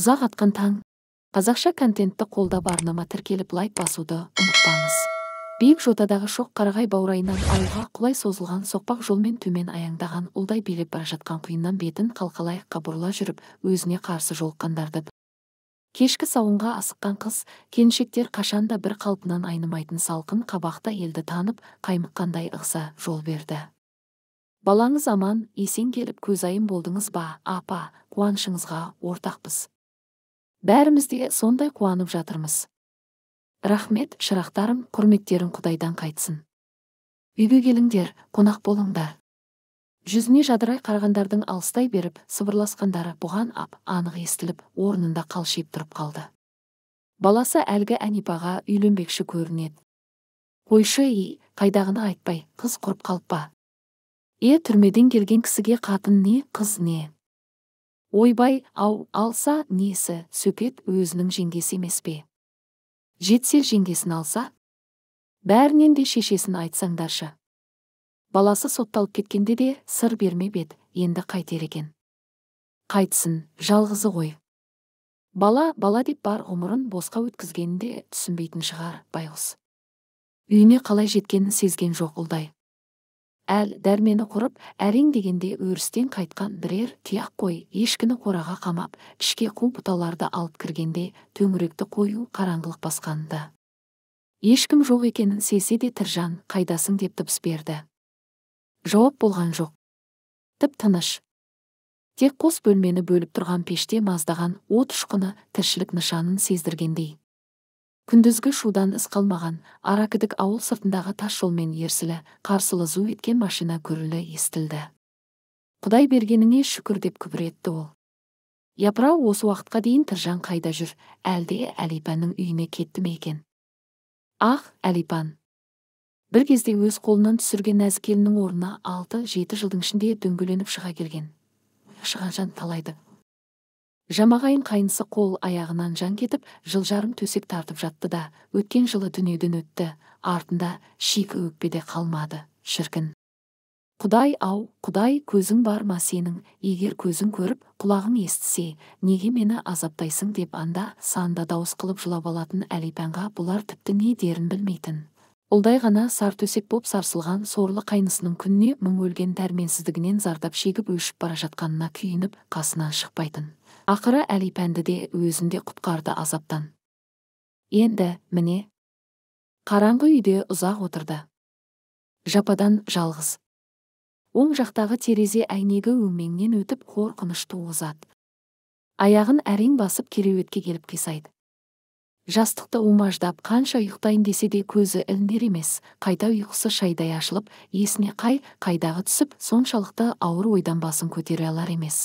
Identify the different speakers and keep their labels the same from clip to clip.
Speaker 1: ұзақ атқан таң қазақша контентті қолда арнама тіркеліп лайк басуды ұмытпаңыз биік жотадағы шоқ қарағай баурайынан ауылға құлай созылған соқпақ жолмен төмен аяңдаған ұлдай билеп бара жатқан құйыннан бетін қалқалай қабырла жүріп өзіне қарсы жолыққандарды кешкі сауынға асыққан қыз келіншектер қашанда бір қалпынан айнымайтын салқын қабақта елді танып қаймыққандай ығса жол берді балаңыз аман есен келіп көзайым болдыңыз ба апа қуанышыңызға ортақпыз бәріміз де сондай қуанып жатырмыз рахмет шырақтарым құрметтерің құдайдан қайтсын үйге келіңдер қонақ болыңдар жүзіне жадырай қарағандардың алыстай беріп сыбырласқандары бұған ап анық естіліп орнында қалшиып тұрып қалды баласы әлгі әнипаға үйленбекші көрінеді қойшы ей қайдағыны айтпай қыз құрып қалып па е түрмеден келген кісіге қатын не қыз не ойбай ау алса несі сөпет өзінің жеңгесі емес пе жетсе жеңгесін алса бәрінен де шешесін айтсаңдаршы баласы сотталып кеткенде де сыр бермеп еді енді қайтер екен қайтсын жалғызы ғой бала бала деп бар ғұмырын босқа өткізгенін түсінбейтін шығар байғұс үйіне қалай жеткенін сезген жоқ ұлдай әл дәрмені құрып әрең дегенде өрістен қайтқан бірер тұяқ қой ешкіні қораға қамап ішке қу бұталарды алып кіргенде төңіректі қою қараңғылық басқанды ешкім жоқ екенін сезсе де тіржан қайдасың деп дыбыс берді жауап болған жоқ тып тыныш тек қос бөлмені бөліп тұрған пеште маздаған от ұшқыны тіршілік нышанын сездіргендей күндізгі шудан із қалмаған аракідік ауыл сыртындағы тас жолмен ерсілі қарсылы зу еткен машина гүрілі естілді құдай бергеніңе шүкір деп күбір етті ол япырау осы уақытқа дейін тіржан қайда жүр әлде әлипанның үйіне кетті ме екен ах әлипан бір кезде өз қолынан түсірген нәзік келіннің орнына алты жеті жылдың ішінде дөңгеленіп шыға келген шығанжан талайды жамағайын қайнысы қол аяғынан жан кетіп жыл жарым төсек тартып жатты да өткен жылы дүниеден өтті артында шикі өкпе де қалмады шіркін құдай ау құдай көзің бар ма сенің егер көзің көріп құлағың естісе неге мені азаптайсың деп анда санда дауыс қылып жылап алатын әлипәнға бұлар тіпті не дерін білмейтін ұлдай ғана сар төсек боп сарсылған сорлы қайнысының күніне мың өлген дәрменсіздігінен зардап шегіп өшіп бара жатқанына күйініп қасынан шықпайтын ақыры әлипәнді де өзін де құтқарды азаптан енді міне қараңғы үйде ұзақ отырды жападан жалғыз оң жақтағы терезе әйнегі өмеңнен өтіп қорқынышты туғызады аяғын әрең басып кереуетке келіп қисайды жастықты умаждап қанша ұйықтайын десе де көзі ілінер емес қайта ұйқысы шайдай ашылып есіне қай қайдағы түсіп соншалықты ауыр ойдан басын көтере алар емес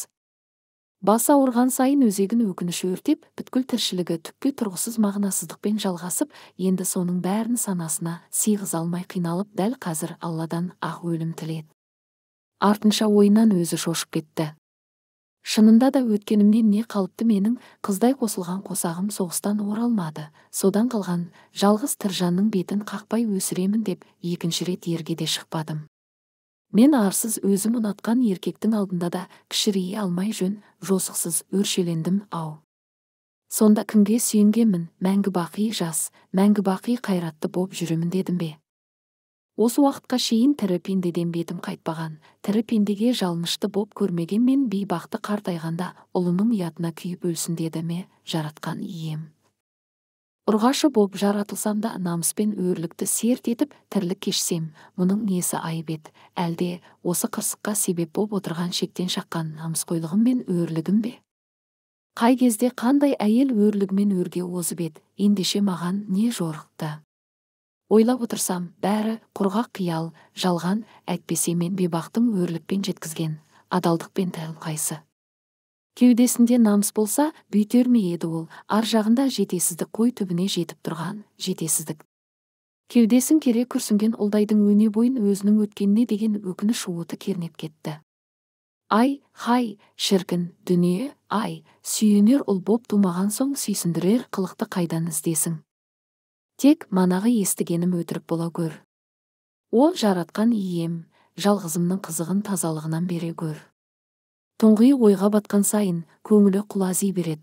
Speaker 1: басы ауырған сайын өзегін өкініш өртеп бүткіл тіршілігі түкке тұрғысыз мағынасыздықпен жалғасып енді соның бәрін санасына сыйғыза алмай қиналып дәл қазір алладан ақ өлім тіледі артынша ойынан өзі шошып кетті шынында да өткенімнен не қалыпты менің қыздай қосылған қосағым соғыстан оралмады содан қалған жалғыз тіржанның бетін қақпай өсіремін деп екінші рет ерге де шықпадым мен арсыз өзім ұнатқан еркектің алдында да кішірейе алмай жөн жосықсыз өршелендім ау сонда кімге сүйенгенмін мәңгі бақи жас мәңгі бақи қайратты боп жүремін дедім бе осы уақытқа шейін тірі пендеден бетім қайтпаған тірі пендеге жалынышты боп көрмеген мен бейбақты қартайғанда ұлының ұятына күйіп өлсін деді ме жаратқан ием ұрғашы болып жаратылсам да намыспен өрлікті серт етіп тірлік кешсем мұның несі айып ет, әлде осы қырсыққа себеп болып отырған шектен шаққан намысқойлығым мен өрлігім бе қай кезде қандай әйел өрлігімен өрге озып еді ендеше маған не жорықты ойлап отырсам бәрі құрғақ қиял жалған әйтпесе мен бебақтың өрлікпен жеткізген адалдықпен қайсы кеудесінде намыс болса бүйтер ме еді ол ар жағында жетесіздік қой түбіне жетіп тұрған жетесіздік кеудесін кере күрсінген ұлдайдың өне бойын өзінің өткеніне деген өкініш уыты кернеп кетті ай хай шіркін дүние ай сүйенер ұл боп тумаған соң сүйсіндірер қылықты қайдан іздесің тек манағы естігенім өтірік бола көр ол жаратқан ием жалғызымның қызығын тазалығынан бере көр тұңғи ойға батқан сайын көңілі құлази береді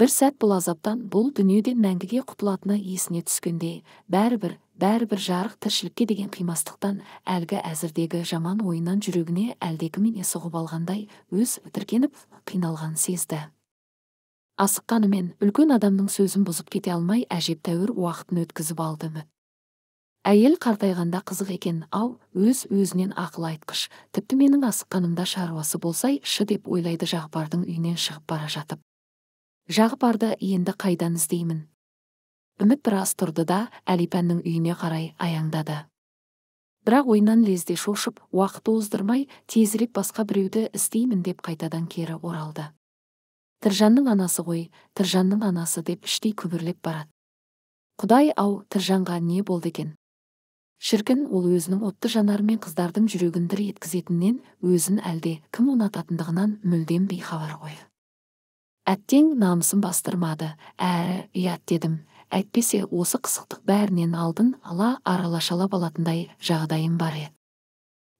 Speaker 1: бір сәт бұл азаптан бұл дүниеден мәңгіге құтылатыны есіне түскенде бәрібір бәрібір жарық тіршілікке деген қимастықтан әлгі әзірдегі жаман ойынан жүрегіне әлдекіміне сұғып алғандай өз тіркеніп қиналғанын сезді асыққанымен үлкен адамның сөзін бұзып кете алмай әжептәуір уақытын өткізіп алды әйел қартайғанда қызық екен ау өз өзінен ақыл айтқыш тіпті менің асыққанымда шаруасы болсай шы деп ойлайды жағпардың үйінен шығып бара жатып жағпарды енді қайдан іздеймін үміт біраз тұрды да әлипәннің үйіне қарай аяңдады бірақ ойынан лезде шошып уақыт оздырмай тезірек басқа біреуді іздеймін деп қайтадан кері оралды тіржанның анасы ғой тіржанның анасы деп іштей күбірлеп барады құдай ау тіржанға не болды екен шіркін ол өзінің отты жанарымен қыздардың жүрегін дір еткізетінінен өзін әлде кім ұнататындығынан мүлдем бейхабар ғой әттең намысын бастырмады әрі ұят дедім әйтпесе осы қысықтық бәрінен алдын ала аралашалап алатындай жағдайым бар еді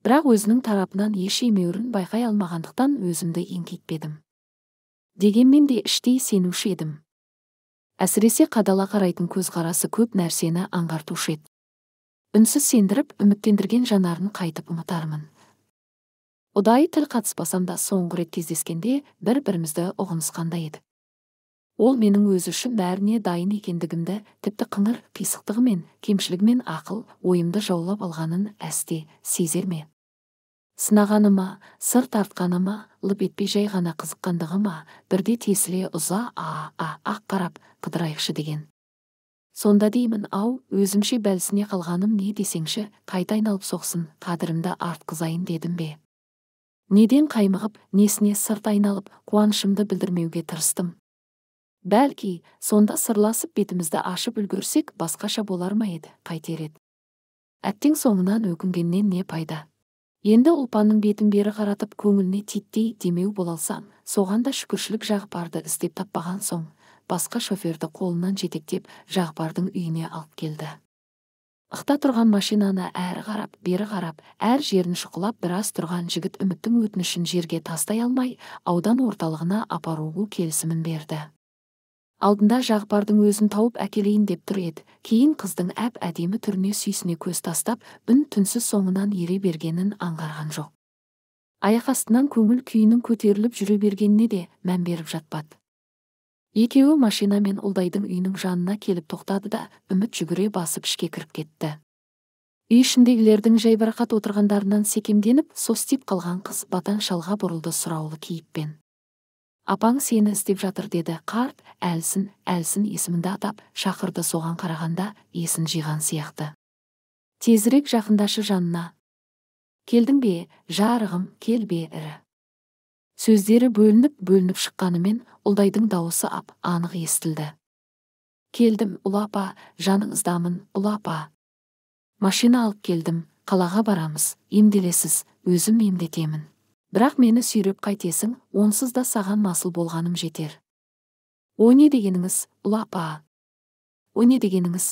Speaker 1: бірақ өзінің тарапынан еш емеурін байқай алмағандықтан өзімді еңкейтпедім дегенмен де іштей сенуші едім әсіресе қадала қарайтын көзқарасы көп нәрсені аңғартушы еді үнсіз сендіріп үміттендірген жанарын қайтып ұмытармын ұдайы тіл қатыспасам да соңғы рет кездескенде бір бірімізді ұғынысқандай едік ол менің өзі үшін бәріне дайын екендігімді тіпті қыңыр қисықтығымен кемшілігімен ақыл ойымды жаулап алғанын әсте сезер ме ма сыр тартқаныма лып етпей жай ғана ма бірде тесіле ұза а а ақ қарап қыдырайықшы деген сонда деймін ау өзімше бәлсіне қалғаным не десеңші қайта айналып соқсын қадірімді артқызайын дедім бе неден қаймығып несіне сырт айналып қуанышымды білдірмеуге тырыстым бәлки сонда сырласып бетімізді ашып үлгерсек басқаша болар ма еді қайтер еді әттең соңынан өкінгеннен не пайда енді ұлпанның бетін бері қаратып көңіліне титтей демеу бола алсам соған да шүкіршілік жағып іздеп таппаған соң басқа шоферді қолынан жетектеп жағбардың үйіне алып келді ықта тұрған машинаны әрі қарап бері қарап әр жерін шұқылап біраз тұрған жігіт үміттің өтінішін жерге тастай алмай аудан орталығына апаруы келісімін берді алдында жағпардың өзін тауып әкелейін деп тұр еді кейін қыздың әп әдемі түріне сүйсіне көз тастап үн түнсіз соңынан ере бергенін аңғарған жоқ аяқ астынан көңіл күйінің көтеріліп жүре бергеніне де мән беріп жатпады екеуі мен ұлдайдың үйінің жанына келіп тоқтады да үміт жүгіре басып ішке кіріп кетті үй ішіндегілердің жайбарақат отырғандарынан секемденіп состиып қалған қыз батан шалға бұрылды сұраулы кейіппен апаң сені іздеп жатыр деді қарт әлсін әлсін есімінді атап шақырды соған қарағанда есін жиған сияқты тезірек жақындашы жанына келдің бе жарығым кел бе ірі сөздері бөлініп бөлініп шыққанымен ұлдайдың дауысы ап анық естілді келдім ұлапа, апа жаныңыздамын ұлапа. машина алып келдім қалаға барамыз емделесіз өзім емдетемін бірақ мені сүйреп қайтесің онсыз да саған масыл болғаным жетер о не дегеніңіз ұлапа. апа о не дегеніңіз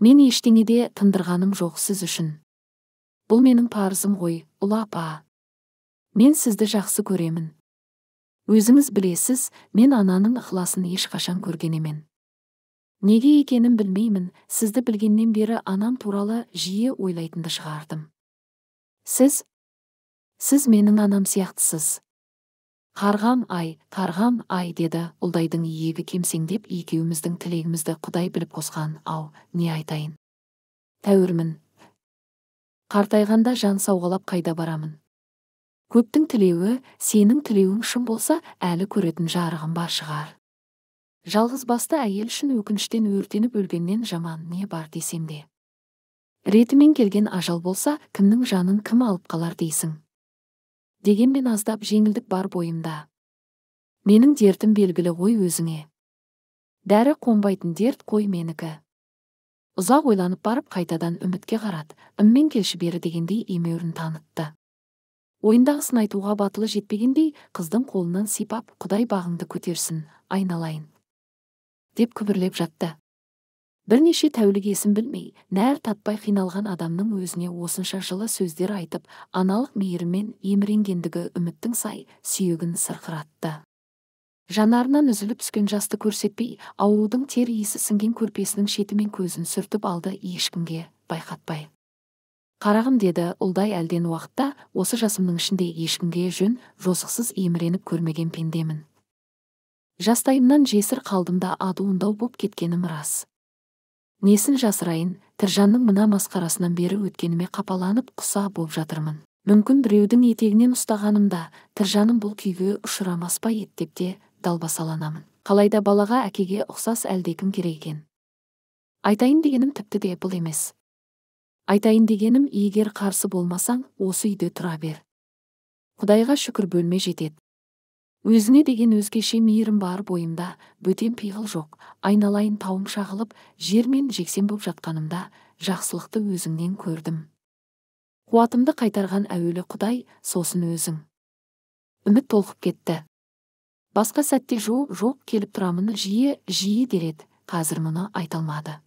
Speaker 1: мен ештеңеде тындырғаным жоқ сіз үшін бұл менің парызым ғой ұлапа мен сізді жақсы көремін өзіңіз білесіз мен ананың ықыласын ешқашан көрген емен неге екенін білмеймін сізді білгеннен бері анам туралы жиі ойлайтынды шығардым сіз сіз менің анам сияқтысыз қарғам ай қарғам ай деді ұлдайдың иегі кемсеңдеп екеуміздің тілегімізді құдай біліп қосқан ау не айтайын тәуірмін қартайғанда жан сауғалап қайда барамын көптің тілеуі сенің тілеуің шын болса әлі көретін жарығым бар шығар жалғыз басты әйел үшін өкініштен өртеніп өлгеннен жаман не бар десем де ретімен келген ажал болса кімнің жанын кім алып қалар дейсің дегенмен аздап жеңілдік бар бойымда менің дертім белгілі ғой өзіңе дәрі қонбайтын дерт қой менікі ұзақ ойланып барып қайтадан үмітке қарат іммен келші бері дегендей емеурін танытты ойындағысын айтуға батылы жетпегендей қыздың қолынан сипап құдай бағыңды көтерсін айналайын деп күбірлеп жатты бірнеше тәулік есін білмей нәр татпай қиналған адамның өзіне осынша жылы сөздер айтып аналық мейіріммен еміренгендігі үміттің сай сүйегін сырқыратты жанарынан үзіліп түскен жасты көрсетпей аурудың тер иісі сіңген көрпесінің шетімен көзін сүртіп алды ешкімге байқатпай қарағым деді ұлдай әлден уақытта осы жасымның ішінде ешкімге жөн жосықсыз еміреніп көрмеген пендемін жастайымнан жесір қалдымда да адуындау боп кеткенім рас несін жасырайын тіржанның мына масқарасынан бері өткеніме қапаланып құса боп жатырмын мүмкін біреудің етегінен ұстағанымда тіржаным бұл күйге ұшырамас па еді де далбасаланамын қалайда балаға әкеге ұқсас әлдекім керек екен айтайын дегенім тіпті де бұл емес айтайын дегенім егер қарсы болмасаң осы үйде тұра бер құдайға шүкір бөлме жетеді өзіне деген өзгеше мейірім бар бойымда бөтен пиғыл жоқ айналайын тауым шағылып жермен жексен боп жатқанымда жақсылықты өзіңнен көрдім қуатымды қайтарған әуелі құдай сосын өзің үміт толқып кетті басқа сәтте жо жоқ келіп тұрамын жиі жиі дер қазір мұны айта алмады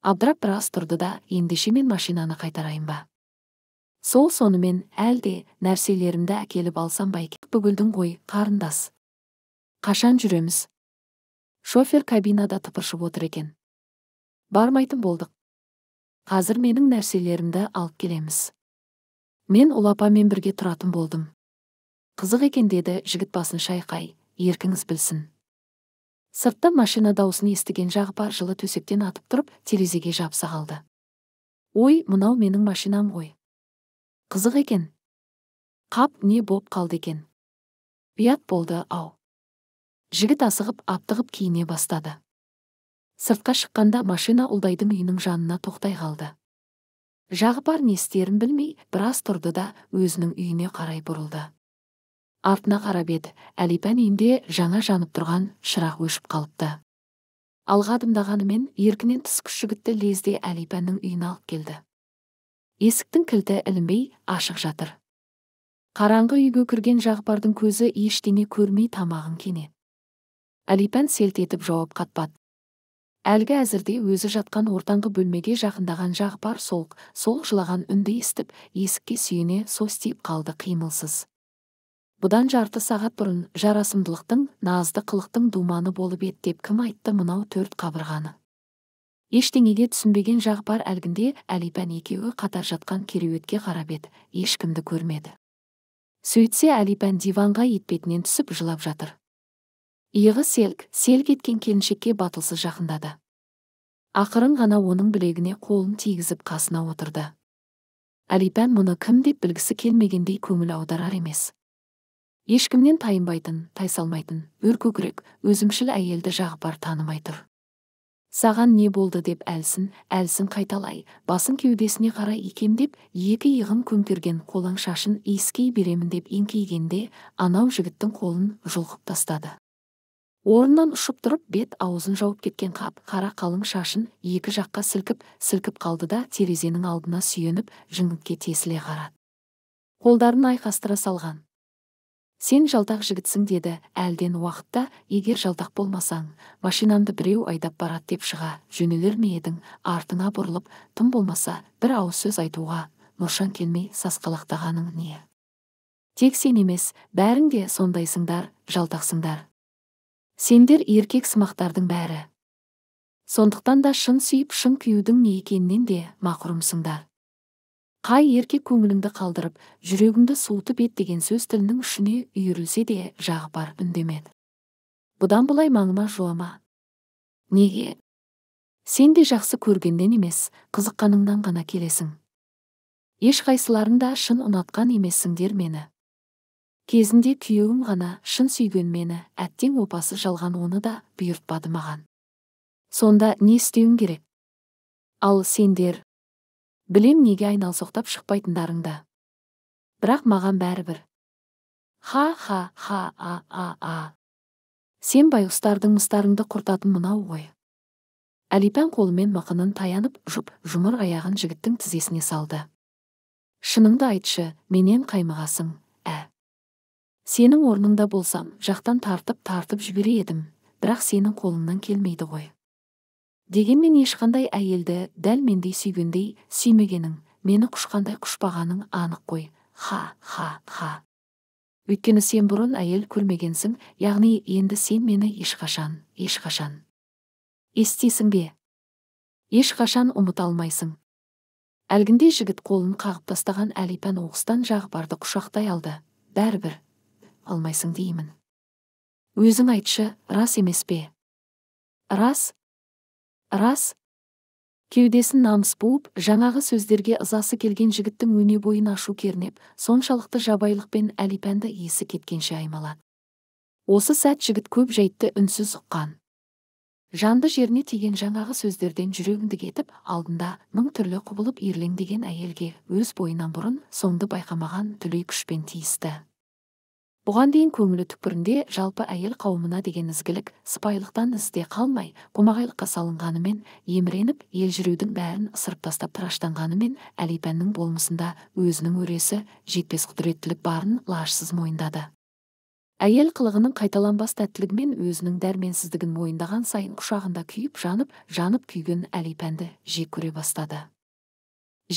Speaker 1: абдырап біраз тұрды да ендеше мен машинаны қайтарайын ба сол сонымен әлде нәрселерімді әкеліп алсам ба екен бүгілдің ғой қарындас қашан жүреміз шофер кабинада тыпыршып отыр екен бармайтын болдық қазір менің нәрселерімді алып келеміз мен ұл апамен бірге тұратын болдым қызық екен деді жігіт басын шайқай еркіңіз білсін сыртта машина даусын естіген жағыпар жылы төсектен атып тұрып терезеге жабыса қалды ой мынау менің машинам ғой қызық екен қап не боп қалды екен ұят болды ау жігіт асығып аптығып киіне бастады сыртқа шыққанда машина ұлдайдың үйінің жанына тоқтай қалды жағыпар не істерін білмей біраз тұрды да өзінің үйіне қарай бұрылды артына қарап еді әлипән үйінде жаңа жанып тұрған шырақ өшіп қалыпты алға адымдағанымен еркінен тыс күш жігітті лезде әлипәннің үйіне алып келді есіктің кілті ілінбей ашық жатыр қараңғы үйге кірген жағпардың көзі ештеңе көрмей тамағын кене. әлипән селт етіп жауап қатпады әлгі әзірде өзі жатқан ортаңғы бөлмеге жақындаған жағпар солқ сол жылаған үнді естіп есікке сүйене состиып қалды қимылсыз бұдан жарты сағат бұрын жарасымдылықтың назды қылықтың думаны болып еді деп кім айтты мынау төрт қабырғаны ештеңеге түсінбеген жағпар әлгінде әлипән екеуі қатар жатқан кереуетке қарап еді ешкімді көрмеді сөйтсе әлипән диванға етпетінен түсіп жылап жатыр иығы селк селк еткен келіншекке батылсыз жақындады ақырын ғана оның білегіне қолын тигізіп қасына отырды әлипән мұны кім деп білгісі келмегендей көңіл аударар емес ешкімнен тайынбайтын тайсалмайтын өркөкірек өзімшіл әйелді жағы бар танымай тұр саған не болды деп әлсін әлсін қайталай басын кеудесіне қарай деп, екі иығын көмкерген қолаң шашын иіскей беремін деп еңкейгенде анау жігіттің қолын жұлқып тастады орнынан ұшып тұрып бет аузын жауып кеткен қап қара қалың шашын екі жаққа сілкіп сілкіп қалды да терезенің алдына сүйеніп жіңітке тесіле қарады қолдарын айқастыра салған сен жалтақ жігітсің деді әлден уақытта егер жалтақ болмасаң машинамды біреу айдап барады деп шыға жөнелер ме едің артыңа бұрылып тым болмаса бір ауыз сөз айтуға нұршан келмей сасқалақтағаның не тек сен емес бәрің де сондайсыңдар жалтақсыңдар сендер еркек сымақтардың бәрі сондықтан да шын сүйіп шын күйудің не екенінен де мақұрымсыңдар қай ерке көңіліңді қалдырып жүрегіңді суытып ет деген сөз тілінің ішіне үйірілсе де бар үндемеді бұдан былай маңыма жоама. неге сен де жақсы көргеннен емес қызыққаныңнан ғана келесің ешқайсыларың да шын ұнатқан емессіңдер мені кезінде күйеуім ғана шын сүйген мені әттең опасы жалған оны да бұйыртпады маған сонда не істеуім керек ал сендер білем неге айнал соқтап шықпайтындарыңды бірақ маған бәрібір ха ха ха а а а сен байғұстардың мыстарыңды құртатын мынау ғой әлипән қолымен мықынын таянып жұп жұмыр аяғын жігіттің тізесіне салды шыныңды айтшы менен қаймығасың ә сенің орныңда болсам жақтан тартып тартып жіберер едім бірақ сенің қолыңнан келмейді ғой дегенмен ешқандай әйелді дәл мендей сүйгендей сүймегенің мені құшқандай құшпағаның анық қой ха ха ха өйткені сен бұрын әйел көрмегенсің яғни енді сен мені ешқашан ешқашан естисің бе ешқашан ұмыта алмайсың әлгінде жігіт қолын қағып тастаған әлипән оқыстан жағбарды құшақтай алды бәрібір алмайсың деймін өзің айтшы рас емес пе рас рас кеудесін намыс буып жаңағы сөздерге ызасы келген жігіттің өне бойын ашу кернеп соншалықты жабайылықпен әлипәнді есі кеткенше аймалады осы сәт жігіт көп жайтты үнсіз ұққан жанды жеріне тиген жаңағы сөздерден жүрегімді кетіп алдында мың түрлі құбылып ерлеңдеген әйелге өз бойынан бұрын соңды байқамаған түлей күшпен тиісті бұған дейін көңілі түкпірінде жалпы әйел қауымына деген ізгілік сыпайылықтан ізде қалмай қомағайлыққа салынғанымен еміреніп елжіреудің бәрін ысырып тастап тыраштанғанымен әлипәннің болмысында өзінің өресі жетпес құдіреттілік барын лажсыз мойындады әйел қылығының қайталанбас тәттілігімен өзінің дәрменсіздігін мойындаған сайын құшағында күйіп жанып жанып күйген әлипәнді жек көре бастады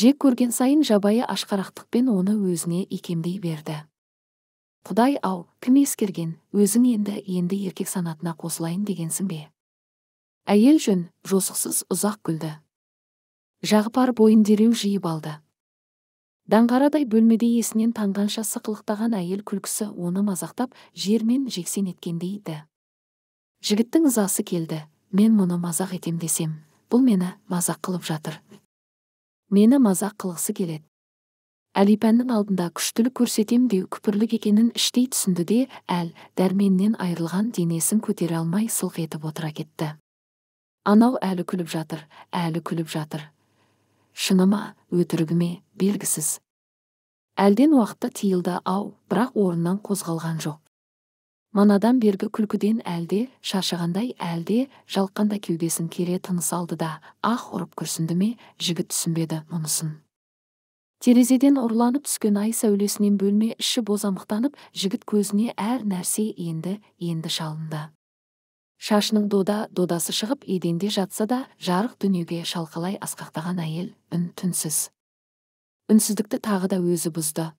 Speaker 1: жек көрген сайын жабайы ашқарақтықпен оны өзіне икемдей берді құдай ау кім ескерген өзің енді енді еркек санатына қосылайын дегенсің бе әйел жөн жосықсыз ұзақ күлді жағыпар бойын дереу жиып алды даңғарадай бөлмеде есінен таңданша сықылықтаған әйел күлкісі оны мазақтап жермен жексен еткендей ді. жігіттің ызасы келді мен мұны мазақ етем десем бұл мені мазақ қылып жатыр мені мазақ қылғысы келеді әлипәннің алдында күштілік көрсетем деу күпірлік екенін іштей түсінді де әл дәрменнен айырылған денесін көтере алмай сылқ етіп отыра кетті анау әлі күліп жатыр әлі күліп жатыр шыны ма өтірігі ме белгісіз әлден уақытта тиылды ау бірақ орнынан қозғалған жоқ манадан бергі күлкіден әлде шаршағандай әлде жалққанда кеудесін кере тыныс алды да аһ ұрып күрсінді ме жігіт түсінбеді мұнысын терезеден ұрланып түскен ай сәулесінен бөлме іші бозамықтанып жігіт көзіне әр нәрсе енді енді шалынды шашының дода додасы шығып еденде жатса да жарық дүниеге шалқалай асқақтаған әйел үн түнсіз үнсіздікті тағы да өзі бұзды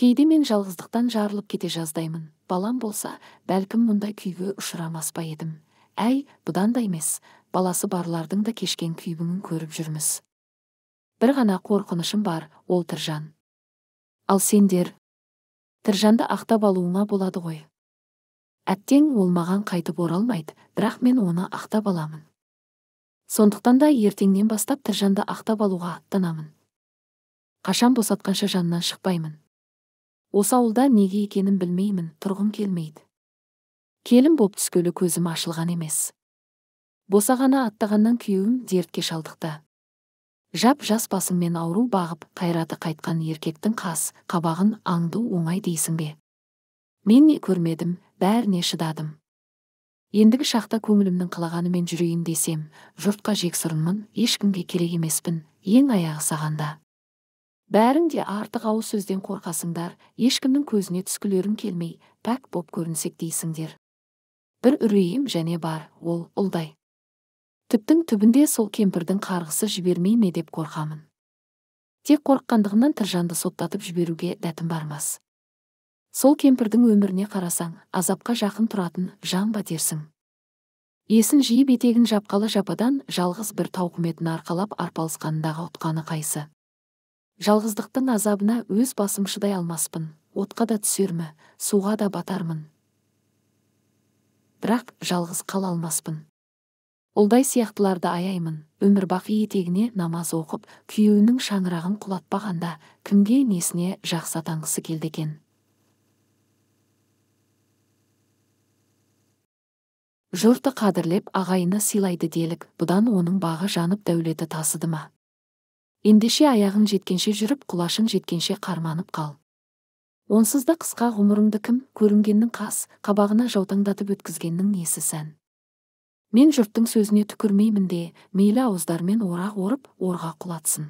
Speaker 1: кейде мен жалғыздықтан жарылып кете жаздаймын балам болса бәлкім мұндай күйге ұшырамас па едім әй бұдан да емес баласы барлардың да кешкен күйбіңін көріп жүрміз бір ғана қорқынышым бар ол тіржан ал сендер тіржанды ақтап алуыңа болады ғой әттең ол маған қайтып оралмайды бірақ мен оны ақтап аламын сондықтан да ертеңнен бастап тіржанды ақтап алуға аттанамын қашан босатқанша жанынан шықпаймын осы ауылда неге екенін білмеймін тұрғым келмейді келін боп түскелі көзім ашылған емес босағаны аттағаннан күйеуім дертке шалдықты жап жас мен ауру бағып қайраты қайтқан еркектің қас қабағын аңду оңай дейсің бе мен не көрмедім бәріне шыдадым ендігі шақта көңілімнің қалағанымен жүрейін десем жұртқа жексұрынмын ешкімге керек емеспін ең аяғы сағанда бәрің де артық ауыз сөзден қорқасыңдар ешкімнің көзіне түскілерің келмей пәк боп көрінсек дейсіңдер бір үрейім және бар ол ұлдай түптің түбінде сол кемпірдің қарғысы жібермей ме деп қорқамын тек қорыққандығынан тіржанды соттатып жіберуге дәтім бармас сол кемпірдің өміріне қарасаң азапқа жақын тұратын жан ба дерсің есін жиып етегін жапқалы жападан жалғыз бір тауқыметін арқалап арпалысқанындағы ұтқаны қайсы жалғыздықтың азабына өз басым шыдай алмаспын отқа да түсермі суға да батармын бірақ жалғыз қала алмаспын ұлдай сияқтыларды аяймын бақи етегіне намаз оқып күйеуінің шаңырағын құлатпағанда кімге несіне жақсы атанғысы келді екен жұрты қадірлеп ағайыны сыйлайды делік бұдан оның бағы жанып дәулеті тасыды ма ендеше аяғын жеткенше жүріп құлашын жеткенше қарманып қал онсыз да қысқа ғұмырыңды кім көрінгеннің қас қабағына жаутаңдатып өткізгеннің несі сән мен жұрттың сөзіне түкірмеймін де мейлі ауыздарымен орақ орып орға құлатсын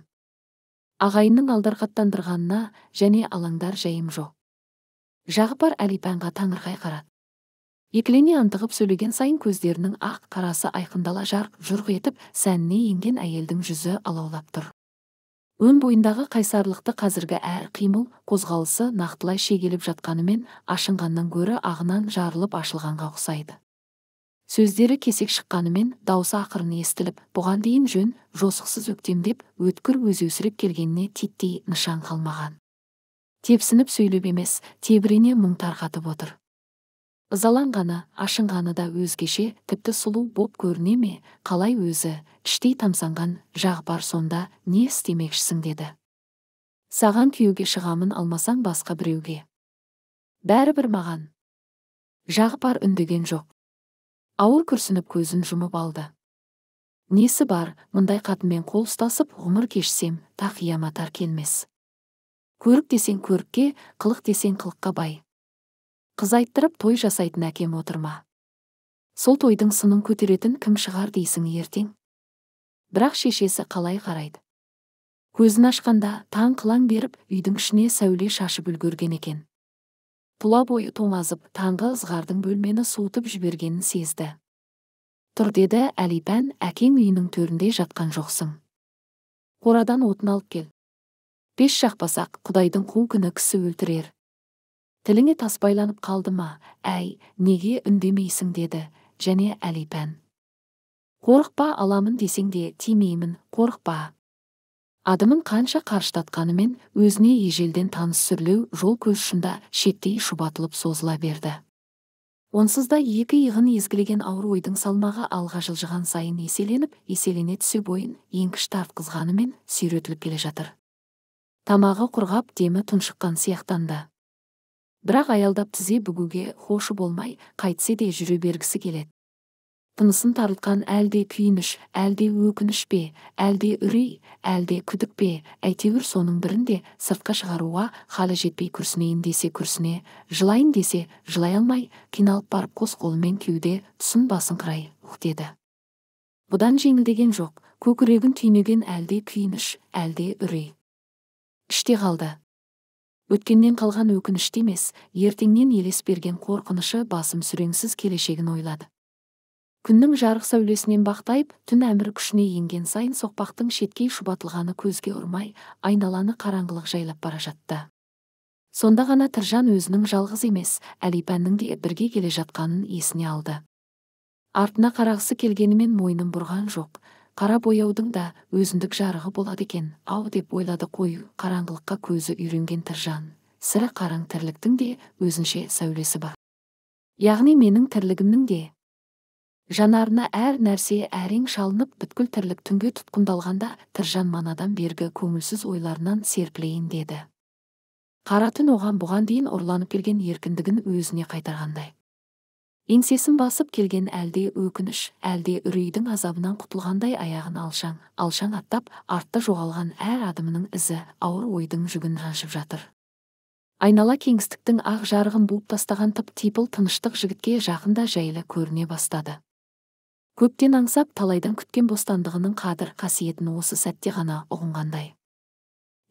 Speaker 1: ағайынның алдарқаттандырғанына және алаңдар жайым жоқ жағыпар әлипәнға таңырқай қарады екілене антығып сөйлеген сайын көздерінің ақ қарасы айқындала жарқ жұрқ етіп сәніне енген әйелдің жүзі алаулап тұр өн бойындағы қайсарлықты қазіргі әр қимыл қозғалысы нақтылай шегеліп жатқанымен ашынғаннан гөрі ағынан жарылып ашылғанға ұқсайды сөздері кесек шыққанымен даусы ақырын естіліп бұған дейін жөн жосықсыз өктемдеп өткір өсіріп келгеніне титтей нышан қалмаған тепсініп сөйлеп емес тебірене мұң тарқатып отыр ызаланғаны ашынғаны да өзгеше тіпті сұлу боп көріне ме қалай өзі іштей тамсанған жақ бар сонда не істемекшісің деді саған күйеуге шығамын алмасаң басқа біреуге бәрібір маған жағпар үндеген жоқ ауыр күрсініп көзін жұмып алды несі бар мұндай қатынмен қол ұстасып ғұмыр кешсем тақияма тар келмес көрік десең көрікке қылық десең қылыққа бай қыз айттырып той жасайтын әкем отырма. сол тойдың сынын көтеретін кім шығар дейсің ертең бірақ шешесі қалай қарайды көзін ашқанда таң қылаң беріп үйдің ішіне сәуле шашып үлгерген екен тұла бойы тоңазып таңғы ызғардың бөлмені суытып жібергенін сезді тұр деді әлипән әкең үйінің төрінде жатқан жоқсың қорадан отын алып кел Бес шақпасақ құдайдың қу күні кісі өлтірер тіліңе тас байланып қалды ма әй неге үндемейсің деді және әлипән қорықпа аламын десең де тимеймін қорықпа адымын қанша қарыштатқанымен өзіне ежелден таныс сүрлеу жол көз ұшында шеттей шұбатылып созыла берді онсыз екі иығын езгілеген ауыр ойдың салмағы алға жылжыған сайын еселеніп еселене түсе бойын еңкіш тартқызғанымен сүйретіліп келе жатыр тамағы құрғап демі тұншыққан сияқтанды бірақ аялдап тізе бүгуге хошы болмай қайтсе де жүре бергісі келеді тынысын тарылтқан әлде күйініш әлде өкініш пе әлде үрей әлде күдік пе әйтеуір соның бірінде сыртқа шығаруға халі жетпей күрсінейін десе күрсіне жылайын десе жылай алмай қиналып барып қос қолымен кеуде тұсын басыңқырай деді бұдан жеңілдеген жоқ көкірегін түйнеген әлде күйініш әлде үрей іште қалды өткеннен қалған өкінішті емес ертеңнен елес берген қорқынышы басым сүреңсіз келешегін ойлады күннің жарық сәулесінен бақтайып түн әмір күшіне енген сайын соқпақтың шеткей шұбатылғаны көзге ұрмай айналаны қараңғылық жайлап бара жатты сонда ғана тіржан өзінің жалғыз емес әлипәннің де бірге келе жатқанын есіне алды артына қарағысы келгенімен мойнын бұрған жоқ қара бояудың да өзіндік жарығы болады екен ау деп ойлады қою қараңғылыққа көзі үйренген тіржан сірі қараң тірліктің де өзінше сәулесі бар яғни менің тірлігімнің де жанарына әр нәрсе әрең шалынып бүткіл тірлік түнге тұтқындалғанда тыржан манадан бергі көңілсіз ойларынан серпілейін деді қара түн оған бұған дейін ұрланып келген еркіндігін өзіне қайтарғандай еңсесін басып келген әлде өкініш әлде үрейдің азабынан құтылғандай аяғын алшаң алшаң аттап артта жоғалған әр адымының ізі ауыр ойдың жүгін жаншып жатыр айнала кеңістіктің ақ жарығын буып тастаған тып типыл тыныштық жігітке жақында жайлы көріне бастады көптен аңсап талайдан күткен бостандығының қадір қасиетін осы сәтте ғана ұғынғандай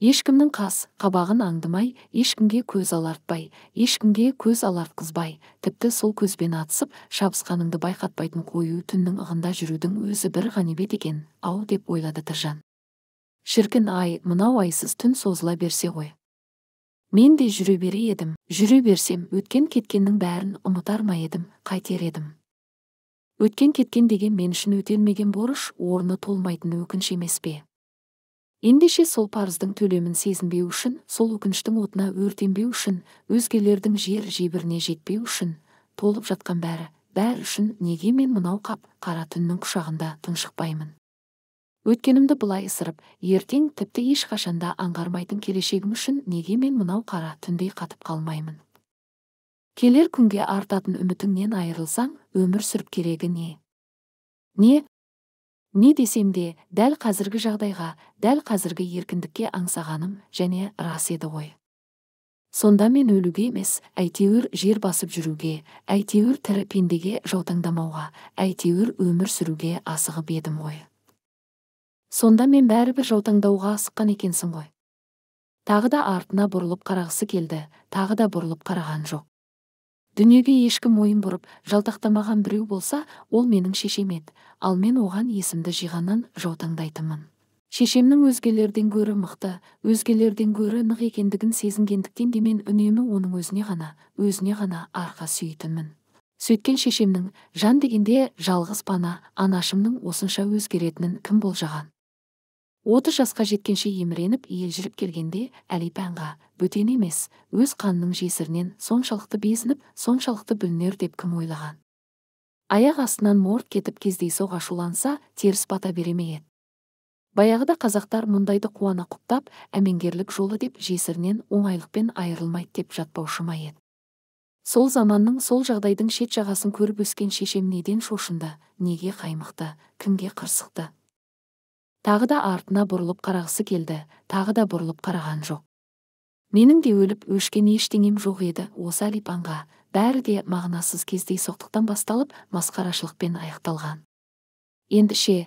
Speaker 1: ешкімнің қас қабағын аңдымай ешкімге көз алартпай ешкімге көз алартқызбай тіпті сол көзбен атысып шабысқаныңды байқатпайтын қою түннің ығында жүрудің өзі бір ғанибет екен ау деп ойлады тыржан шіркін ай мынау айсыз түн созыла берсе ғой мен де жүре бере едім жүре берсем өткен кеткеннің бәрін ұмытар ма едім қайтер едім өткен кеткен деген мен үшін өтелмеген борыш орны толмайтын өкініш емес пе ендеше сол парыздың төлемін сезінбеу үшін сол өкініштің отына өртенбеу үшін өзгелердің жер жебіріне жетпеу үшін толып жатқан бәрі бәрі үшін неге мен мынау қап қара түннің құшағында тұншықпаймын өткенімді былай ысырып ертең тіпті ешқашанда аңғармайтын келешегім үшін неге мен мынау қара түндей қатып қалмаймын келер күнге артатын үмітіңнен айырылсаң өмір сүріп керегі не не не десем де дәл қазіргі жағдайға дәл қазіргі еркіндікке аңсағаным және рас еді ғой сонда мен өлуге емес әйтеуір жер басып жүруге әйтеуір тірі пендеге жаутаңдамауға әйтеуір өмір сүруге асығып едім ғой сонда мен бәрібір жаутаңдауға асыққан екенсің ғой тағы да артына бұрылып қарағысы келді тағы да бұрылып қараған жоқ дүниеге ешкім мойын бұрып жалтақтамаған біреу болса ол менің шешем еді ал мен оған есімді жиғаннан жаутаңдайтынмын шешемнің өзгелерден гөрі мықты өзгелерден гөрі нық екендігін сезінгендіктен де мен үнемі оның өзіне ғана өзіне ғана арқа сүйейтінмін сөйткен шешемнің жан дегенде жалғыз пана анашымның осынша өзгеретінін кім болжаған отыз жасқа жеткенше еміреніп елжіріп келгенде әлипәнға бөтен емес өз қанының жесірінен соншалықты безініп соншалықты бүлінер деп кім ойлаған аяқ астынан морт кетіп кездейсоқ ашуланса теріс бата бере ме еді баяғыда қазақтар мұндайды қуана құптап әменгерлік жолы деп жесірінен оңайлықпен айырылмайды деп жатпаушы ма еді сол заманның сол жағдайдың шет жағасын көріп өскен шешем неден шошынды неге қаймықты кімге қырсықты тағы да артына бұрылып қарағысы келді тағы да бұрылып қараған жоқ менің де өліп өшкен ештеңем жоқ еді осы әлипанға бәрі де мағынасыз кездей соқтықтан басталып масқарашылықпен аяқталған енді ше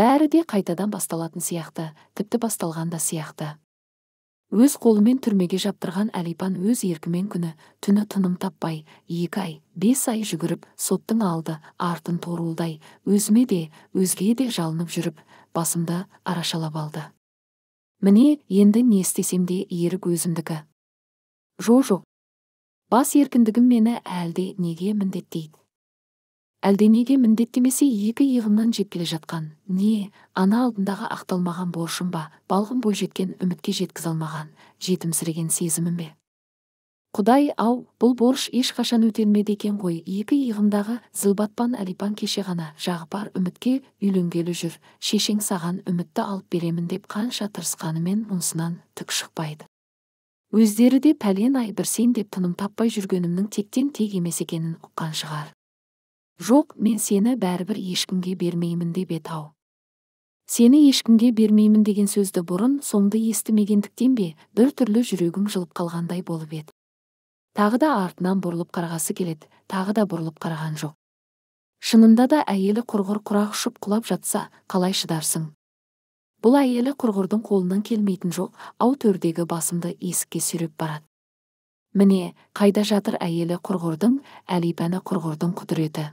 Speaker 1: бәрі де қайтадан басталатын сияқты тіпті басталған да сияқты өз қолымен түрмеге жаптырған әлипан өз еркімен күні түні тыным таппай екі ай бес ай жүгіріп соттың алды артын торуылдай өзіме де өзге де жалынып жүріп басымды арашалап алды міне енді не істесем де ерік өзімдікі жо жоқ бас еркіндігім мені әлде неге міндеттейді неге міндеттемесе екі иығымнан жеп келе жатқан не ана алдындағы ақталмаған борышым ба балғын бойжеткен үмітке жеткізе алмаған жетімсіреген сезімім бе құдай ау бұл борыш ешқашан өтелмеді екен ғой екі иығындағы зілбатпан әлипан кеше ғана жағы бар үмітке үйленгелі жүр шешең саған үмітті алып беремін деп қанша тырысқанымен мұнысынан тік шықпайды өздері де пәлен ай бір сен деп тыным таппай жүргенімнің тектен тек емес екенін ұққан шығар жоқ мен сені бәрібір ешкімге бермеймін деп еді ау сені ешкімге бермеймін деген сөзді бұрын соңды естімегендіктен бе бір түрлі жүрегім жылып қалғандай болып еді тағы да артынан бұрылып қарағасы келеді тағы да бұрылып қараған жоқ шынында да әйелі құрғыр құрақ ұшып құлап жатса қалай шыдарсың бұл әйелі құрғырдың қолынан келмейтін жоқ ау төрдегі басымды есікке сүйреп барады міне қайда жатыр әйелі құрғырдың әлипәні құрғырдың құдіреті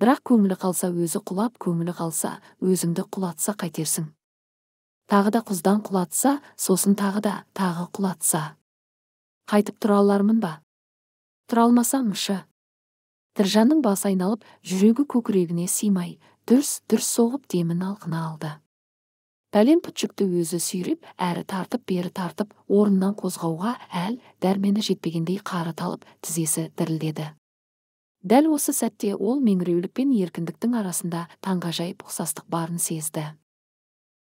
Speaker 1: бірақ көңілі қалса өзі құлап көңілі қалса өзіңді құлатса қайтерсің тағы да құздан құлатса сосын тағы да тағы құлатса қайтып тұра алармын ба тұра алмасамшы тіржанның басы айналып жүрегі көкірегіне сыймай дүрс дүрс соғып демін алқына алды пәлен пүтшікті өзі сүйреп әрі тартып бері тартып орнынан қозғауға әл дәрмені жетпегендей қары талып тізесі дірілдеді дәл осы сәтте ол меңіреулік пен еркіндіктің арасында таңғажайып ұқсастық барын сезді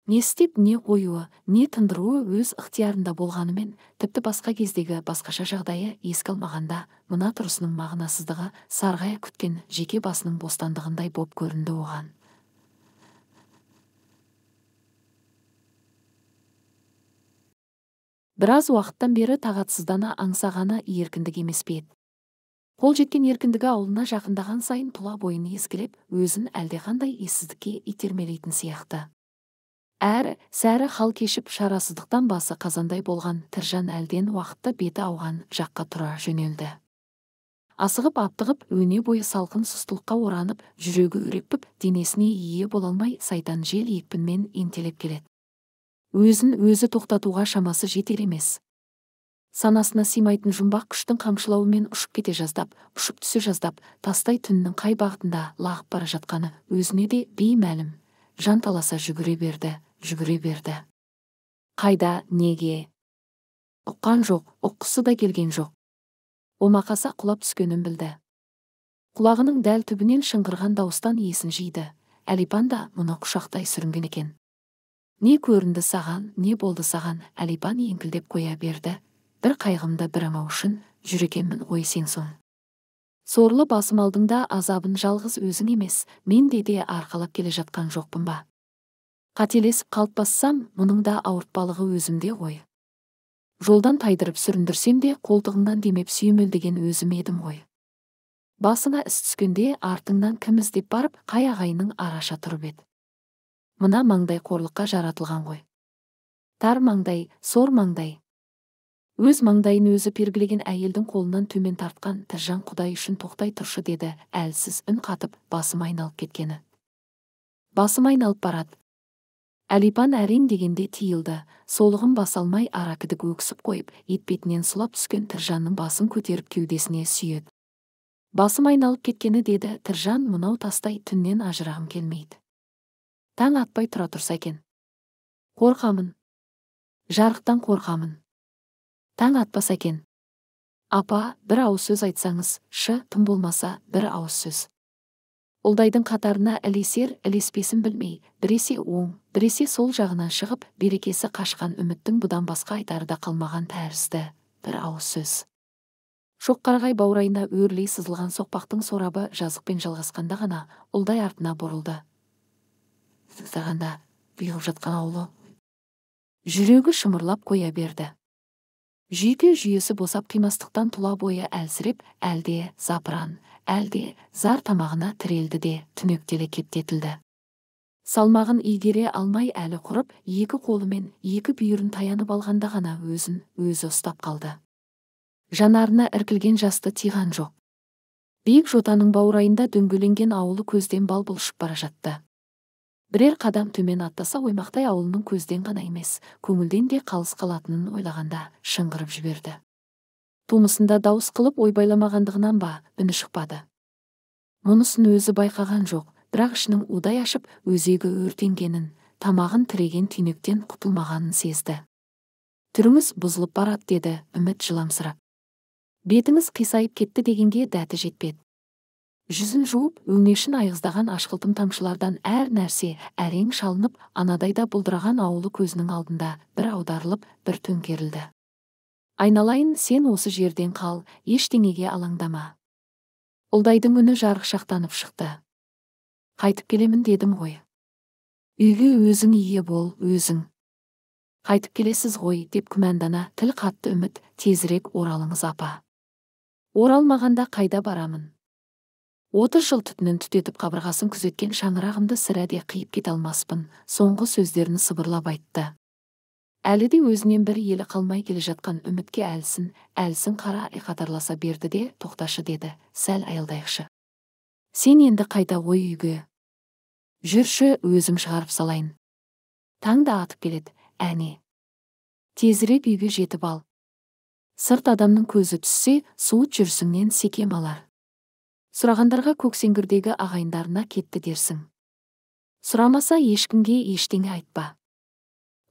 Speaker 1: не істеп не қоюы не тындыруы өз ықтиярында болғанымен тіпті басқа кездегі басқаша жағдайы еске алмағанда мына тұрысының мағынасыздығы сарғая күткен жеке басының бостандығындай боп көрінді оған біраз уақыттан бері тағатсыздана аңсағаны еркіндік емес пе еді қол жеткен еркіндігі ауылына жақындаған сайын тұла бойын ескілеп өзін әлдеқандай ессіздікке итермелейтін сияқты әр сәрі хал кешіп шарасыздықтан басы қазандай болған тіржан әлден уақытта беті ауған жаққа тұра жөнелді асығып аптығып өне бойы салқын сұстылыққа оранып жүрегі үреппіп денесіне ие бола алмай сайтан жел екпінмен ентелеп келеді өзін өзі тоқтатуға шамасы жетер емес санасына сыймайтын жұмбақ күштің қамшылауымен ұшып кете жаздап ұшып түсе жаздап тастай түннің қай бағытында лағып бара жатқаны өзіне де беймәлім жанталаса жүгіре берді жүгіре берді қайда неге ұққан жоқ ұққысы да келген жоқ омақаса құлап түскенін білді құлағының дәл түбінен шыңғырған дауыстан есін жиды әлипан да мұны құшақтай сүрінген екен не көрінді саған не болды саған әлипан еңкілдеп қоя берді бір қайғымды бір амау үшін жүр екенмін ой сен соң сорлы басым алдыңда азабын жалғыз өзің емес мен де арқалап келе жатқан жоқпын ба қателесіп қалтпассам мұның да ауыртпалығы өзімде ғой жолдан тайдырып сүріндірсем де қолтығыңнан демеп сүйемелдеген өзім едім ғой басына іс түскенде артыңнан кім іздеп барып қай ағайының араша тұрып еді мына маңдай қорлыққа жаратылған ғой тар маңдай сор маңдай өз маңдайын өзі пергілеген әйелдің қолынан төмен тартқан тіржан құдай үшін тоқтай тұршы деді әлсіз үн қатып басым айналып кеткені басым айналып барады әлипан әрең дегенде тиылды солығын баса алмай аракідік өксіп қойып етпетінен сұлап түскен тіржанның басын көтеріп кеудесіне сүйеді басым айналып кеткені деді тіржан мынау тастай түннен ажырағым келмейді таң атпай тұра тұрса екен қорқамын жарықтан қорқамын таң атпаса екен апа бір ауыз сөз айтсаңыз шы тым болмаса бір ауыз сөз ұлдайдың қатарына ілесер ілеспесін білмей біресе оң біресе сол жағынан шығып берекесі қашқан үміттің бұдан басқа айтары да қалмаған тәрізді бір ауыз сөз шоқ қарағай баурайына өрлей сызылған соқпақтың сорабы жазықпен жалғасқанда ғана ұлдай артына бұрылды сыздағанда бұйығып жатқан ауылы жүрегі шымырлап қоя берді жүйке жүйесі босап қимастықтан тұла бойы әлсіреп әлде запыран әлде зар тамағына тірелді де түнектеле кептетілді салмағын игере алмай әлі құрып екі қолымен екі бүйірін таянып алғанда ғана өзін өзі ұстап қалды жанарына іркілген жасты тиған жоқ биік жотаның баурайында дөңгеленген ауылы көзден бал ұшып бара жатты бірер қадам төмен аттаса оймақтай ауылының көзден ғана емес көңілден де қалыс қалатынын ойлағанда шыңғырып жіберді тумысында дауыс қылып ойбайламағандығынан ба үні шықпады мұнысын өзі байқаған жоқ бірақ ішінің удай ашып өзегі өртенгенін тамағын тіреген түйнектен құтылмағанын сезді түріңіз бұзылып барады деді үміт жыламсырап бетіңіз қисайып кетті дегенге дәті жетпеді жүзін жуып өңешін айғыздаған ашқылтым тамшылардан әр нәрсе әрең шалынып анадайда бұлдыраған ауылы көзінің алдында бір аударылып бір төңкерілді айналайын сен осы жерден қал ештеңеге алаңдама ұлдайдың үні жарықшақтанып шықты қайтып келемін дедім ғой үйге өзің ие бол өзің қайтып келесіз ғой деп күмәндана тіл қатты үміт тезірек оралыңыз апа оралмағанда қайда барамын отыз жыл түтінін түтетіп қабырғасын күзеткен шаңырағымды сірә де қиып кете алмаспын соңғы сөздерін сыбырлап айтты әлі де өзінен бір елі қалмай келе жатқан үмітке әлсін әлсін қара қатарласа берді де тоқташы деді сәл аялдайықшы сен енді қайта ой үйге жүрші өзім шығарып салайын таң да атып келеді әне тезірек үйге жетіп ал сырт адамның көзі түссе суыт жүрісіңнен секем алар сұрағандарға көксеңгірдегі ағайындарына кетті дерсің сұрамаса ешкімге ештеңе айтпа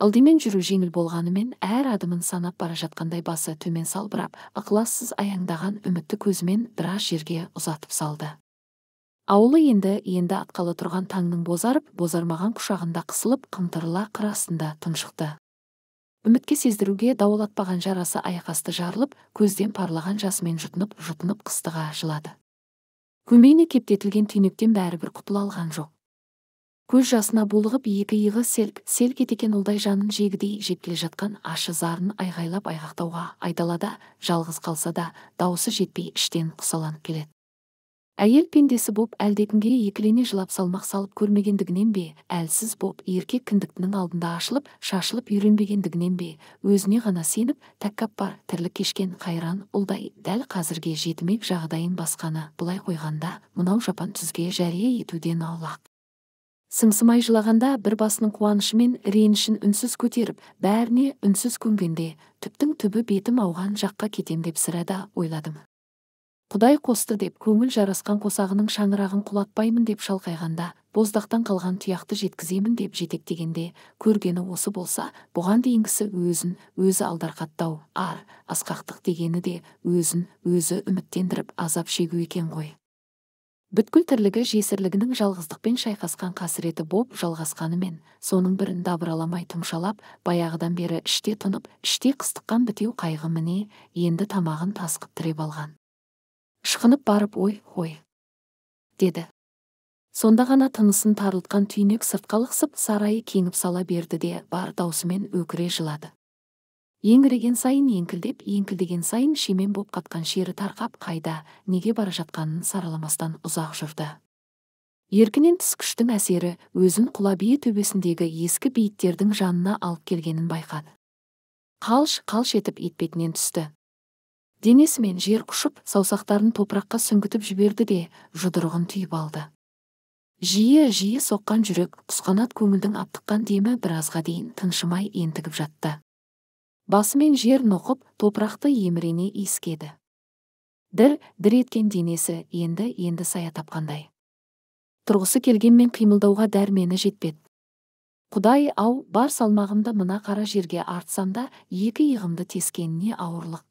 Speaker 1: ылдимен жүру жеңіл болғанымен әр адымын санап бара жатқандай басы төмен салбырап ықылассыз аяңдаған үмітті көзімен біраз жерге ұзатып салды ауылы енді енді атқалы тұрған таңның бозарып бозармаған құшағында қысылып қымтырыла қыр астында тұншықты үмітке сездіруге дауылатпаған жарасы аяқасты жарылып көзден парлаған жасымен жұтынып жұтынып қыстыға жылады көмейіне кептетілген түйнектен бәрібір құтыла алған жоқ көз жасына булығып екі иығы селк селк етекен ұлдай жанын жегідей жеп келе жатқан ащы зарын айғайлап айғақтауға айдалада жалғыз қалса да даусы жетпей іштен құсаланып келеді әйел пендесі боп әлдекімге екілене жылап салмақ салып көрмегендігінен бе әлсіз боп еркек кіндіктінің алдында ашылып шашылып үйренбегендігінен бе өзіне ғана сеніп тәкаппар тірлік кешкен қайран ұлдай дәл қазірге жетімек жағдайын басқаны былай қойғанда мынау жапан түзге жария етуден аулақ Сыңсымай жылағанда бір басының қуанышы мен ренішін үнсіз көтеріп бәріне үнсіз көнгенде түптің түбі бетім ауған жаққа кетем деп сірә да ойладым құдай қосты деп көңіл жарасқан қосағының шаңырағын құлатпаймын деп шалқайғанда боздақтан қалған тұяқты жеткіземін деп жетектегенде көргені осы болса бұған дейінгісі өзін өзі алдарқаттау ар асқақтық дегені де өзін өзі үміттендіріп азап шегу екен ғой бүткіл тірлігі жесірлігінің жалғыздықпен шайқасқан қасіреті боп жалғасқанымен соның бірін дабыраламай тұмшалап баяғыдан бері іште тұнып іште қыстыққан бітеу қайғы міне енді тамағын тасқып тіреп алған ышқынып барып ой ой деді сонда ғана тынысын тарылтқан түйнек сыртқа лықсып сарайы кеңіп сала берді де бар даусымен өкіре жылады еңіреген сайын еңкілдеп еңкілдеген сайын шемен боп қатқан шері тарқап қайда неге бара жатқанын сараламастан ұзақ жүрді еркінен тыс күштің әсері өзін құлабие төбесіндегі ескі бейіттердің жанына алып келгенін байқады қалш қалш етіп етпетінен түсті денесімен жер құшып саусақтарын топыраққа сүңгітіп жіберді де жұдырығын түйіп алды жиі жиі соққан жүрек құсқанат көңілдің аптыққан демі біразға дейін тыншымай ентігіп жатты басымен жер нұқып топырақты емірене иіскеді дір дір еткен денесі енді енді сая тапқандай тұрғысы келгенмен қимылдауға дәрмені жетпеді құдай ау бар салмағымды мына қара жерге артсам да екі иығымды тескеніне ауырлық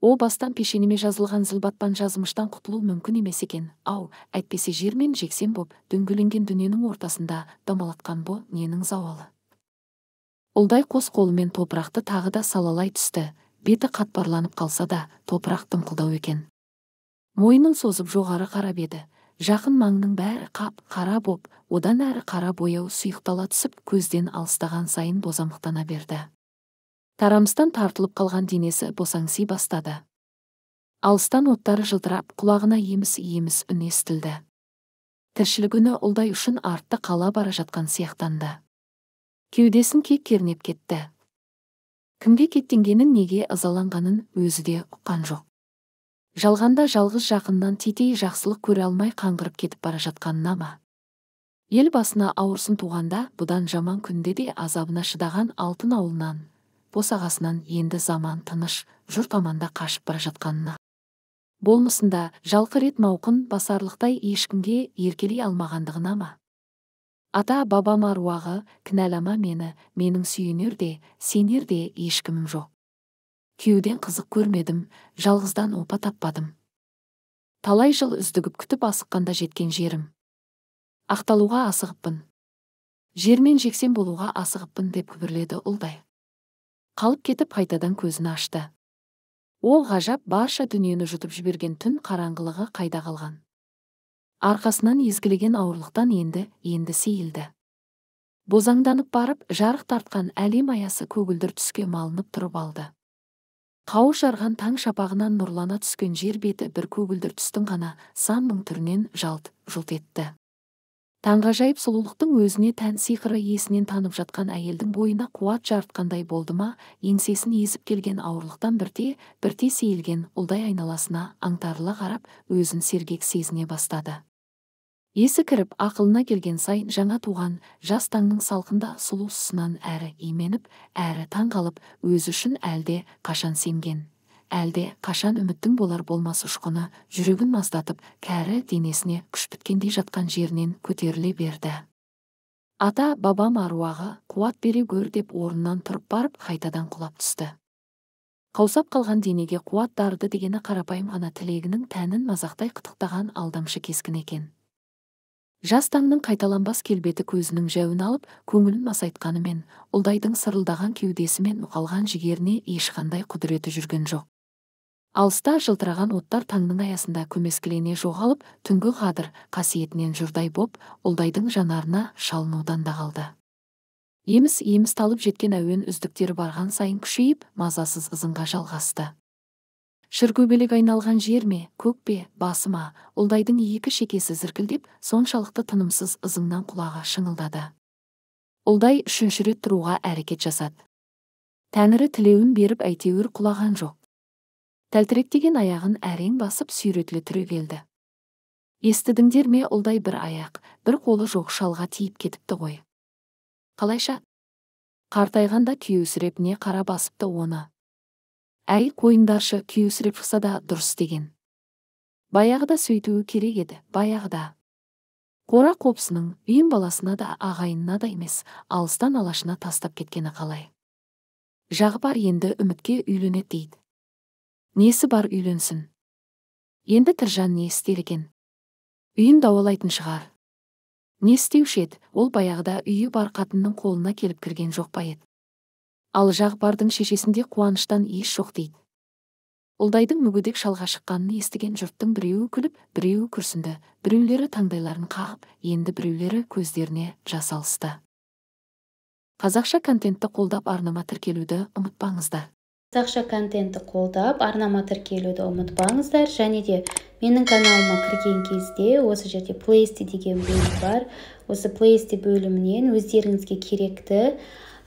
Speaker 1: о бастан пешенеме жазылған зілбатпан жазмыштан құтылу мүмкін емес екен ау әйтпесе жермен жексен боп дөңгеленген дүниенің ортасында домалатқан бо ненің зауалы ұлдай қос қолымен топырақты тағы да салалай түсті беті қатпарланып қалса да топырақ дымқылдау екен мойнын созып жоғары қарап еді жақын маңның бәрі қап қара боп одан әрі қара бояу сұйықтала түсіп көзден алыстаған сайын бозамықтана берді тарамыстан тартылып қалған денесі босаңси бастады алыстан оттары жылтырап құлағына еміс еміс үн естілді тіршілік ұлдай үшін артта қала бара жатқан сияқтанды кеудесін кек кернеп кетті кімге кеттенгенін неге ызаланғанын өзі де ұққан жоқ жалғанда жалғыз жақыннан титей жақсылық көре алмай қаңғырып кетіп бара жатқанына ма ел басына ауырсын туғанда бұдан жаман күнде де азабына шыдаған алтын ауылынан босағасынан енді заман тыныш жұрт аманда қашып бара жатқанына болмысында жалқы рет мауқын басарлықтай ешкімге еркелей алмағандығына ма ата бабам аруағы кінәлама мені менің сүйенер де сенер де ешкімім жоқ күйеуден қызық көрмедім жалғыздан опа таппадым талай жыл үздігіп күтіп асыққанда жеткен жерім ақталуға асығыппын жермен жексен болуға асығыппын деп күбірледі ұлдай қалып кетіп қайтадан көзін ашты ол ғажап барша дүниені жұтып жіберген түн қараңғылығы қайда қалған арқасынан езгілеген ауырлықтан енді енді сейілді бозаңданып барып жарық тартқан әлем аясы көгілдір түске малынып тұрып алды қауы жарған таң шапағынан нұрлана түскен жер беті бір көгілдір түстің ғана сан мың түрінен жалт жұлт етті таңғажайып сұлулықтың өзіне тән сиқыры есінен танып жатқан әйелдің бойына қуат жарытқандай болды ма еңсесін езіп келген ауырлықтан бірте бірте сейілген ұлдай айналасына аңтарыла қарап өзін сергек сезіне бастады есі кіріп ақылына келген сайын жаңа туған жас таңның салқында сұлу сұсынан әрі именіп әрі таңғалып өзі үшін әлде қашан сенген әлде қашан үміттің болар болмас ұшқыны жүрегін маздатып кәрі денесіне күш біткендей жатқан жерінен көтеріле берді ата бабам аруағы қуат бере көр деп орнынан тұрып барып қайтадан құлап түсті қаусап қалған денеге қуат дарды дегені қарапайым ғана тілегінің тәнін мазақтай қытықтаған алдамшы кескін екен жас таңның қайталанбас келбеті көзінің жәуін алып көңілін масайтқанымен ұлдайдың сырылдаған кеудесі мен мұқалған жігеріне ешқандай құдіреті жүрген жоқ алыста жылтыраған оттар таңның аясында көмескілене жоғалып түнгі қадір қасиетінен жұрдай боп ұлдайдың жанарына шалынудан да қалды еміс еміс талып жеткен әуен үздіктері барған сайын күшейіп мазасыз ызыңға жалғасты шіркөбелек айналған жер ме көк пе басы ма ұлдайдың екі шекесі зіркілдеп соншалықты тынымсыз ызыңнан құлағы шыңылдады ұлдай үшінші рет тұруға әрекет жасады тәңірі тілеуін беріп әйтеуір құлаған жоқ тәлтіректеген аяғын әрең басып сүйретіле түрегелді естідіңдер ме ұлдай бір аяқ бір қолы жоқ шалға тиіп кетіпті ғой қалайша қартайғанда күйеусіреп не қара басыпты оны әй қойыңдаршы күйеусіреп шықса да дұрыс деген баяғыда сөйтуі керек еді баяғыда қора қопсының үйін баласына да ағайынына да емес алыстан алашына тастап кеткені қалай жағыпар енді үмітке үйленеді дейді несі бар үйленсін енді тіржан не істер екен үйін дауалайтын шығар не істеуші еді ол баяғыда үйі бар қатынның қолына келіп кірген жоқ па еді ал жағбардың шешесінде қуаныштан еш жоқ дейді ұлдайдың мүгедек шалға шыққанын естіген жұрттың біреуі күліп біреуі күрсінді біреулері таңдайларын қағып енді біреулері көздеріне жас қазақша контентті қолдап арнама тіркелуді ұмытпаңыздар қазақша контентті қолдап арнама тіркелуді ұмытпаңыздар және де менің каналыма кірген кезде осы жерде плейсти деген бөлім бар осы плейсти бөлімінен өздеріңізге керекті